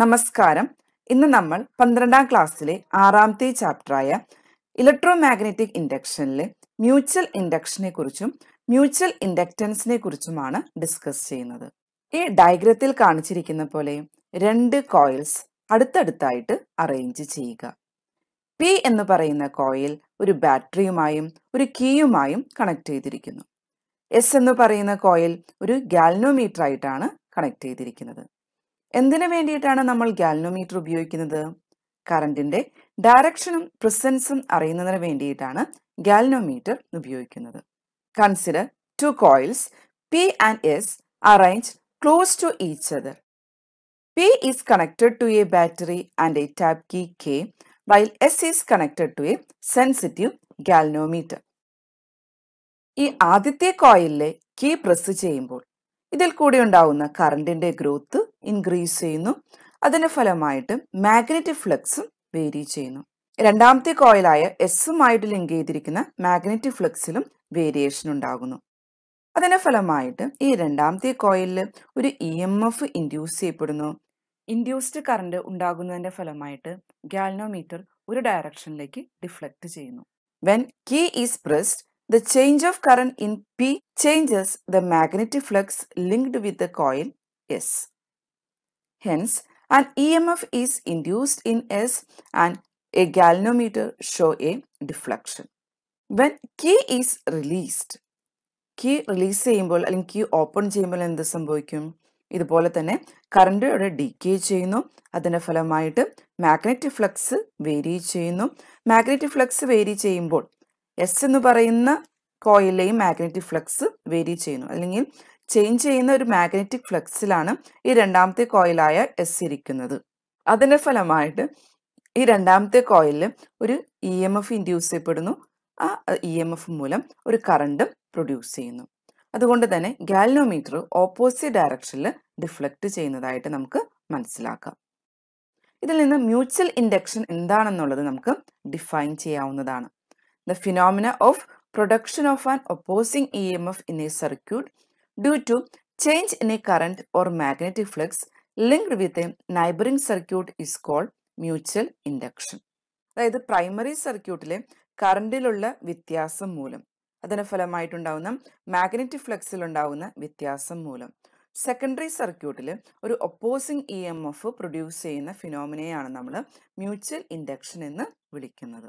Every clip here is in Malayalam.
നമസ്കാരം ഇന്ന് നമ്മൾ പന്ത്രണ്ടാം ക്ലാസ്സിലെ ആറാമത്തെ ചാപ്റ്ററായ ഇലക്ട്രോ മാഗ്നറ്റിക് ഇൻഡക്ഷനിലെ മ്യൂച്വൽ ഇൻഡക്ഷനെ കുറിച്ചും മ്യൂച്വൽ ഇൻഡക്റ്റൻസിനെ കുറിച്ചുമാണ് ഡിസ്കസ് ചെയ്യുന്നത് ഈ ഡയഗ്രത്തിൽ കാണിച്ചിരിക്കുന്ന പോലെ രണ്ട് കോയിൽസ് അടുത്തടുത്തായിട്ട് അറേഞ്ച് ചെയ്യുക പി എന്ന് പറയുന്ന കോയിൽ ഒരു ബാറ്ററിയുമായും ഒരു കീയുമായും കണക്ട് ചെയ്തിരിക്കുന്നു എസ് എന്ന് പറയുന്ന കോയിൽ ഒരു ഗാൽനോമീറ്റർ ആയിട്ടാണ് കണക്ട് ചെയ്തിരിക്കുന്നത് എന്തിനു വേണ്ടിയിട്ടാണ് നമ്മൾ ഗാൽനോമീറ്റർ ഉപയോഗിക്കുന്നത് കറണ്ടിന്റെ ഡയറക്ഷനും പ്രസൻസും അറിയുന്നതിന് വേണ്ടിയിട്ടാണ് ഗാൽനോമീറ്റർ ഉപയോഗിക്കുന്നത് consider two coils P and S arrange close to each other P is connected to a battery and a tap key K while S is connected to a sensitive galvanometer ഈ ആദ്യത്തെ കോയിലെ കീ പ്രസ് ചെയ്യുമ്പോൾ ഇതിൽ കൂടി ഉണ്ടാവുന്ന കറണ്ടിന്റെ ഗ്രോത്ത് ഇൻക്രീസ് ചെയ്യുന്നു അതിൻ്റെ ഫലമായിട്ട് മാഗ്നറ്റിക് ഫ്ലക്സും വേരി ചെയ്യുന്നു രണ്ടാമത്തെ കോയിലായ എസുമായിട്ട് ലിങ്ക് ചെയ്തിരിക്കുന്ന മാഗ്നറ്റിക് ഫ്ലക്സിലും വേരിയേഷൻ ഉണ്ടാകുന്നു അതിൻ്റെ ഫലമായിട്ട് ഈ രണ്ടാമത്തെ കോയിലിൽ ഒരു ഇ എം എഫ് ഇൻഡ്യൂസ് ചെയ്യപ്പെടുന്നു ഇൻഡ്യൂസ്ഡ് കറണ്ട് ഉണ്ടാകുന്നതിൻ്റെ ഫലമായിട്ട് ഗാൽനോമീറ്റർ ഒരു ഡയറക്ഷനിലേക്ക് ഡിഫ്ലക്റ്റ് ചെയ്യുന്നു when key is pressed the change of current in P changes the magnetic flux linked with the coil S Hence, an EMF is induced in S and a galvanometer show a deflection. When key is released, key release ചെയ്യുമ്പോൾ അല്ലെങ്കിൽ കീ ഓപ്പൺ ചെയ്യുമ്പോൾ എന്ത് സംഭവിക്കും ഇതുപോലെ തന്നെ കറണ്ട് ഇവിടെ ഡീക്കേ ചെയ്യുന്നു അതിൻ്റെ ഫലമായിട്ട് മാഗ്നറ്റിക് ഫ്ലക്സ് വേരി ചെയ്യുന്നു മാഗ്നറ്റിക് ഫ്ലക്സ് വേരി ചെയ്യുമ്പോൾ എസ് എന്ന് പറയുന്ന കോയിലെയും മാഗ്നറ്റിക് ഫ്ലക്സ് വേരി ചെയ്യുന്നു അല്ലെങ്കിൽ ചേഞ്ച് ചെയ്യുന്ന ഒരു മാഗ്നറ്റിക് ഫ്ലക്സിലാണ് ഈ രണ്ടാമത്തെ കോയിലായ എസ് ഇരിക്കുന്നത് അതിൻ്റെ ഫലമായിട്ട് ഈ രണ്ടാമത്തെ കോയിലിൽ ഒരു ഇ എം എഫ് ഇൻഡ്യൂസ് ചെയ്യപ്പെടുന്നു ആ ഇ എം എഫ് മൂലം ഒരു കറണ്ടും പ്രൊഡ്യൂസ് ചെയ്യുന്നു അതുകൊണ്ട് തന്നെ ഗാലിനോമീറ്റർ ഓപ്പോസിറ്റ് ഡയറക്ഷനിൽ ഡിഫ്ലക്റ്റ് ചെയ്യുന്നതായിട്ട് നമുക്ക് മനസ്സിലാക്കാം ഇതിൽ നിന്ന് മ്യൂച്വൽ ഇൻഡക്ഷൻ എന്താണെന്നുള്ളത് നമുക്ക് ഡിഫൈൻ ചെയ്യാവുന്നതാണ് the phenomena of production of an opposing E M F in a circuit due to change in a current or magnetic flux linked with a neighbouring circuit is called mutual induction അതായത് പ്രൈമറി സർക്യൂട്ടിലെ കറണ്ടിലുള്ള വ്യത്യാസം മൂലം അതിന് ഫലമായിട്ടുണ്ടാവുന്ന മാഗ്നറ്റിക് ഫ്ലക്സിൽ ഉണ്ടാവുന്ന വ്യത്യാസം മൂലം സെക്കൻഡറി സർക്യൂട്ടിൽ ഒരു opposing E M F produce ചെയ്യുന്ന ഫിനോമിനയാണ് നമ്മൾ മ്യൂച്വൽ ഇൻഡക്ഷൻ എന്ന് വിളിക്കുന്നത്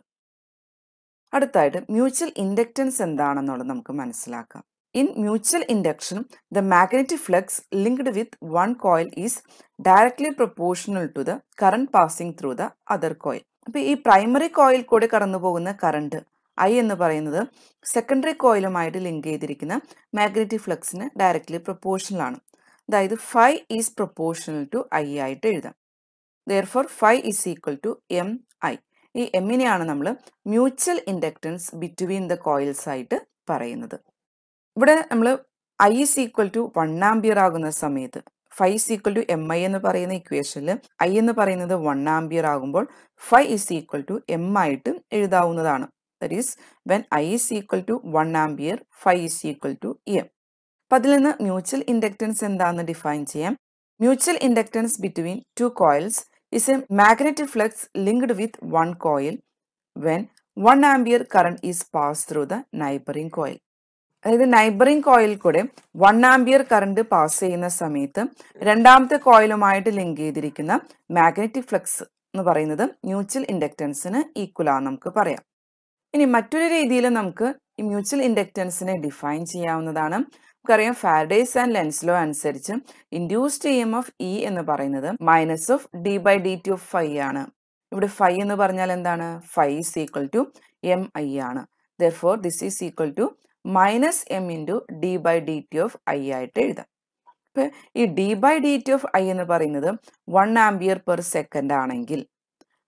അടുത്തായിട്ട് മ്യൂച്വൽ ഇൻഡക്റ്റൻസ് എന്താണെന്നുള്ളത് നമുക്ക് മനസ്സിലാക്കാം in mutual induction the magnetic flux linked with one coil is directly proportional to the current passing through the other coil അപ്പോൾ ഈ പ്രൈമറി കോയിൽ കൂടെ കടന്നു പോകുന്ന കറണ്ട് ഐ എന്ന് പറയുന്നത് സെക്കൻഡറി കോയിലുമായിട്ട് ലിങ്ക് ചെയ്തിരിക്കുന്ന മാഗ്നറ്റിക് ഫ്ലക്സിന് ഡയറക്റ്റ്ലി പ്രൊപ്പോർഷണൽ ആണ് അതായത് phi is proportional to I ആയിട്ട് എഴുതാം therefore phi is equal to M I ഈ എമ്മിനെയാണ് നമ്മൾ mutual inductance between the coils ആയിട്ട് പറയുന്നത് ഇവിടെ നമ്മൾ I is equal to one ampere ആകുന്ന സമയത്ത് phi is equal to M I എന്ന് പറയുന്ന ഇക്വേഷനിൽ ഐ എന്ന് പറയുന്നത് വൺ ആംബിയർ ആകുമ്പോൾ phi is equal to M ആയിട്ട് എഴുതാവുന്നതാണ് that is when I is equal to one ampere phi is equal to M അപ്പം അതിൽ നിന്ന് മ്യൂച്വൽ ഇൻഡക്റ്റൻസ് എന്താണെന്ന് ഡിഫൈൻ ചെയ്യാം mutual inductance between two coils is a magnetic flux linked with one coil when one ampere current is pass through the neighbouring coil അതായത് നൈബറിംഗ് കോയിൽ കൂടെ വൺ ആംബിയർ കറണ്ട് പാസ് ചെയ്യുന്ന സമയത്ത് രണ്ടാമത്തെ കോയിലുമായിട്ട് ലിങ്ക് ചെയ്തിരിക്കുന്ന മാഗ്നറ്റിക് ഫ്ലക്സ് എന്ന് പറയുന്നത് മ്യൂച്വൽ ഇൻഡക്റ്റൻസിന് ഈക്വലാന്ന് നമുക്ക് പറയാം ഇനി മറ്റൊരു രീതിയിൽ നമുക്ക് ഈ മ്യൂച്വൽ ഇൻഡക്റ്റൻസിനെ ഡിഫൈൻ ചെയ്യാവുന്നതാണ് നമുക്കറിയാം ഫാരഡേസ് ആൻഡ് ലോ അനുസരിച്ച് induced E M F E എന്ന് പറയുന്നത് minus of D by D T of phi ആണ് ഇവിടെ ഫൈ എന്ന് പറഞ്ഞാൽ എന്താണ് phi is equal to M I ആണ് therefore this is equal to minus M into D by D T of I ആയിട്ട് എഴുതാം അപ്പോൾ ഈ D by D T of I എന്ന് പറയുന്നത് വൺ ആംബിയർ പെർ സെക്കൻഡ് ആണെങ്കിൽ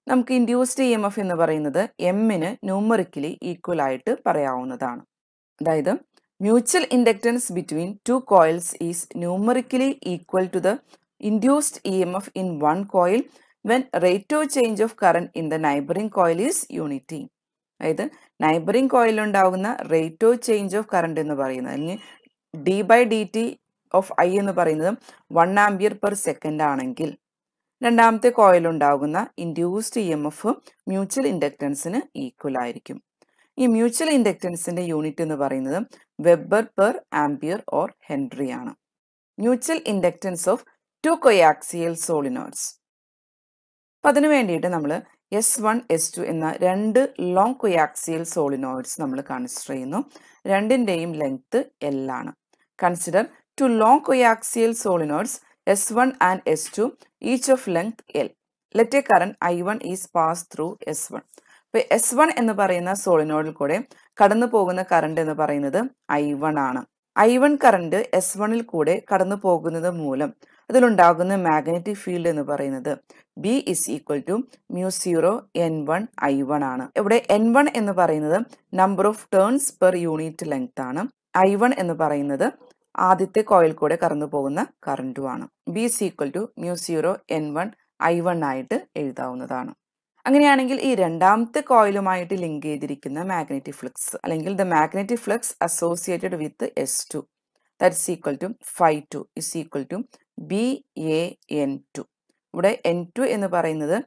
നമുക്ക് ഇൻഡ്യൂസ്ഡ് ഇ എം എഫ് എന്ന് പറയുന്നത് എമ്മിന് ന്യൂമറിക്കലി ഈക്വൽ ആയിട്ട് പറയാവുന്നതാണ് അതായത് mutual inductance between two coils is numerically equal to the induced E M F in one coil when rate of change of current in the neighbouring coil is unity അതായത് നൈബറിംഗ് കോയിലുണ്ടാകുന്ന rate of change of current എന്ന് പറയുന്നത് അല്ലെങ്കിൽ D by D T of I എന്ന് പറയുന്നത് വൺ ആംബിയർ പെർ സെക്കൻഡ് ആണെങ്കിൽ രണ്ടാമത്തെ കോയിലുണ്ടാകുന്ന induced E M F mutual ഇൻഡക്റ്റൻസിന് ഈക്വൽ ആയിരിക്കും ഈ മ്യൂച്വൽ ഇൻഡക്റ്റൻസിന്റെ യൂണിറ്റ് എന്ന് പറയുന്നത് weber per ampere or henry ആണ് mutual inductance of two coaxial solenoids അപ്പൊ അതിനു വേണ്ടിയിട്ട് നമ്മൾ എസ് വൺ എസ് ടു എന്ന രണ്ട് ലോങ് കൊയാക്സിയൽ സോളിനോയിഡ്സ് നമ്മൾ കൺസിഡർ ചെയ്യുന്നു രണ്ടിൻ്റെയും ലെങ്ത്ത് എൽ ആണ് consider two long coaxial solenoids S one and S two each of length L let a current I one is pass through S one ഇപ്പൊ എസ് വൺ എന്ന് പറയുന്ന സോളിനോയിഡിൽ കൂടെ കടന്നു പോകുന്ന കറണ്ട് എന്ന് പറയുന്നത് ഐ വൺ ആണ് ഐ വൺ കറണ്ട് എസ് വണ്ണിൽ കൂടെ കടന്നു പോകുന്നത് മൂലം അതിലുണ്ടാകുന്ന മാഗ്നറ്റിക് ഫീൽഡ് എന്ന് പറയുന്നത് B is equal to mu zero N one I one ആണ് ഇവിടെ എൻ വൺ എന്ന് പറയുന്നത് number of turns per unit length ആണ് ഐ വൺ എന്ന് പറയുന്നത് ആദ്യത്തെ കോയിൽ കൂടെ കറന്നു പോകുന്ന കറണ്ടുമാണ് B is equal to mu zero N one I one ആയിട്ട് എഴുതാവുന്നതാണ് അങ്ങനെയാണെങ്കിൽ ഈ രണ്ടാമത്തെ കോയിലുമായിട്ട് ലിങ്ക് ചെയ്തിരിക്കുന്ന മാഗ്നറ്റിക് ഫ്ലക്സ് അല്ലെങ്കിൽ the magnetic flux associated with S two that's equal to phi two is equal to B A N two ഇവിടെ എൻ ടു എന്ന് പറയുന്നത്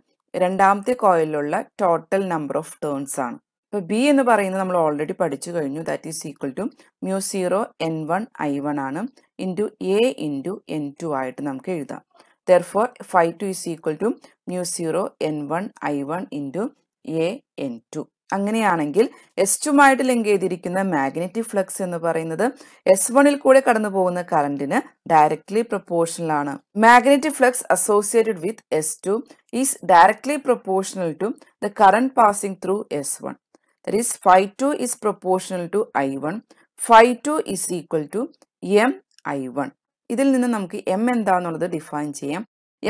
രണ്ടാമത്തെ കോയിലുള്ള ടോട്ടൽ നമ്പർ ഓഫ് ടേൺസ് ആണ് ഇപ്പോൾ ബി എന്ന് പറയുന്നത് നമ്മൾ ഓൾറെഡി പഠിച്ചു കഴിഞ്ഞു that is equal to mu zero N one I one ആണ് into A into N two ആയിട്ട് നമുക്ക് എഴുതാം therefore phi two is equal to mu zero N one I one into A N two അങ്ങനെയാണെങ്കിൽ എസ് ടുമായിട്ട് ലിങ്ക് ചെയ്തിരിക്കുന്ന മാഗ്നറ്റിക് ഫ്ലക്സ് എന്ന് പറയുന്നത് എസ് വണിൽ കൂടെ കടന്നു പോകുന്ന കറന്റിന് ഡയറക്ട്ലി പ്രൊപ്പോർഷണൽ ആണ് magnetic flux associated with S two is directly proportional to the current passing through S one these is phi two is proportional to I one phi two is equal to M I one ഇതിൽ നിന്ന് നമുക്ക് എം എന്താണെന്നുള്ളത് ഡിഫൈൻ ചെയ്യാം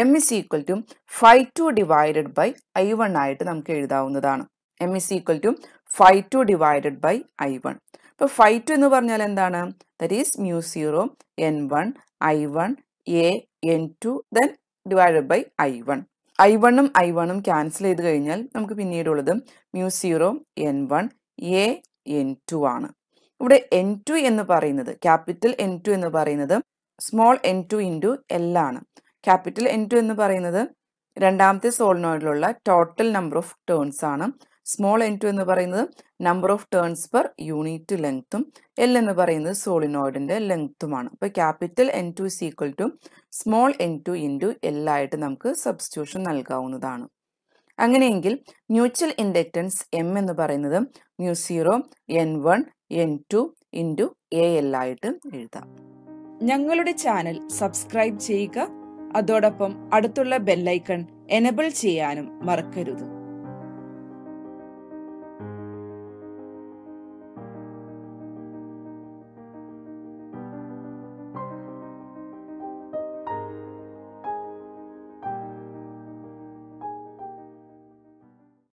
M is equal to phi two divided by I one ആയിട്ട് നമുക്ക് എഴുതാവുന്നതാണ് M is equal to phi two divided by I one ഇപ്പൊ ഫൈ ടു എന്ന് പറഞ്ഞാൽ എന്താണ് that is mu zero N one I one A N two then divided by I one I വണ്ണും ഐ വണ്ണും ക്യാൻസൽ ചെയ്ത് കഴിഞ്ഞാൽ നമുക്ക് പിന്നീടുള്ളത് mu zero N one A N two ആണ് ഇവിടെ എൻ ടു എന്ന് പറയുന്നത് ക്യാപിറ്റൽ എൻ ടു എന്ന് പറയുന്നത് small N two into L ആണ് ക്യാപിറ്റൽ എൻ ടു എന്ന് പറയുന്നത് രണ്ടാമത്തെ സോളിനോയിഡിലുള്ള ടോട്ടൽ നമ്പർ ഓഫ് ടേൺസ് ആണ് സ്മോൾ എൻ ടു എന്ന് പറയുന്നത് number of turns per unit ലെങ്ത്തും എൽ എന്ന് പറയുന്നത് സോളിനോയിഡിന്റെ ലെങ്ത്തുമാണ് അപ്പോൾ capital N two is equal to small N two into L ആയിട്ട് നമുക്ക് സബ്സ്റ്റിറ്റ്യൂഷൻ നൽകാവുന്നതാണ് അങ്ങനെയെങ്കിൽ മ്യൂച്വൽ ഇൻഡക്റ്റൻസ് എം എന്ന് പറയുന്നത് mu zero N one N two two A L ആയിട്ട് എഴുതാം ഞങ്ങളുടെ ചാനൽ സബ്സ്ക്രൈബ് ചെയ്യുക അതോടൊപ്പം അടുത്തുള്ള ബെല്ലൈക്കൺ എനബിൾ ചെയ്യാനും മറക്കരുത്